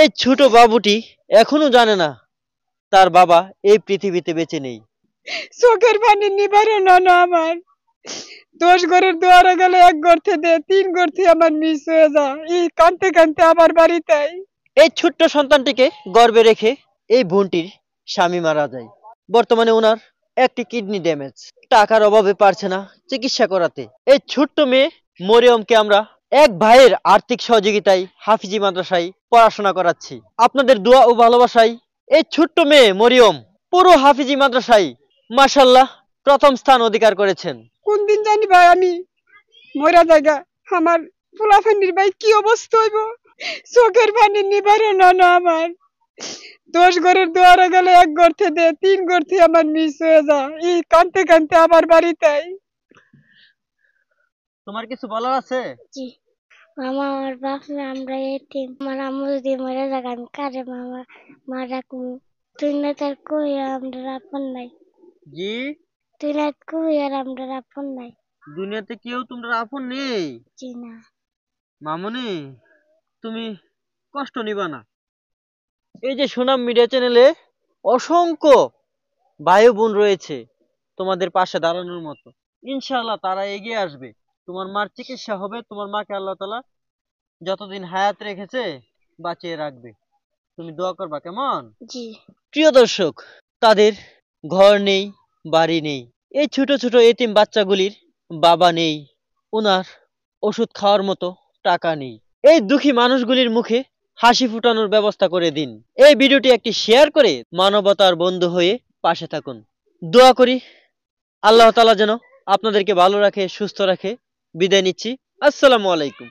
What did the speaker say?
এই ছোট বাবুটি এখনো জানে না তার বাবা এই পৃথিবীতে বেঁচে নেই চোখের পানি নিবারণ না আমার দশ ঘরের দুয়ারে গেলে এক গর্তে দে তিন গর্তে আমার মিস হয়ে যা এই কানতে কানতে আমার বাড়িতে এই ছোট্ট সন্তানটিকে গর্বে রেখে এই বোনটির স্বামী মারা যায় বর্তমানে ওনার একটি কিডনি ড্যামেজ টাকার অভাবে পারছে না চিকিৎসা করাতে এই ছোট্ট মেয়ে মরিয়মকে আমরা এক ভাইয়ের আর্থিক সহযোগিতায় হাফিজি মাদ্রাসায় পড়াশোনা করাচ্ছি আপনাদের দোয়া ও ভালোবাসাই এই ছোট্ট মেয়ে মরিয়ম পুরো হাফিজি মাদ্রাসায় মাসাল্লাহ প্রথম স্থান অধিকার করেছেন কোন দিন জানি ভাই আমি মরা জায়গা আমার ফুলাফানির ভাই কি অবস্থা হইব চোখের পানি নিবারণ না না আমার দশ ঘরের দোয়ারে গেলে এক গর্তে দে তিন ঘর থেকে আমার মিস হয়ে যা এই কানতে কানতে আমার বাড়িতে তোমার কিছু বলার আছে জি আমার আমরা আমার আম্মু যদি মরে যাক আমি কারে মামা মা রাখবো তুই না তার কই আমরা নাই জি তুই না কই আর আমরা নাই দুনিয়াতে কেউ তোমরা নেই জি না তুমি কষ্ট নিবা না এই যে সুনাম মিডিয়া চ্যানেলে অসংখ্য ভাই বোন রয়েছে তোমাদের পাশে দাঁড়ানোর মতো ইনশাআল্লাহ তারা এগিয়ে আসবে তোমার মার চিকিৎসা হবে তোমার মাকে আল্লাহ তালা যতদিন হায়াত রেখেছে বাঁচিয়ে রাখবে তুমি দোয়া করবা কেমন জি প্রিয় দর্শক তাদের ঘর নেই বাড়ি নেই এই ছোট ছোট এতিম বাচ্চাগুলির বাবা নেই ওনার ওষুধ খাওয়ার মতো টাকা নেই এই দুঃখী মানুষগুলির মুখে হাসি ফুটানোর ব্যবস্থা করে দিন এই ভিডিওটি একটি শেয়ার করে মানবতার বন্ধু হয়ে পাশে থাকুন দোয়া করি আল্লাহ তালা যেন আপনাদেরকে ভালো রাখে সুস্থ রাখে বিদায় নিচ্ছি আসসালামু আলাইকুম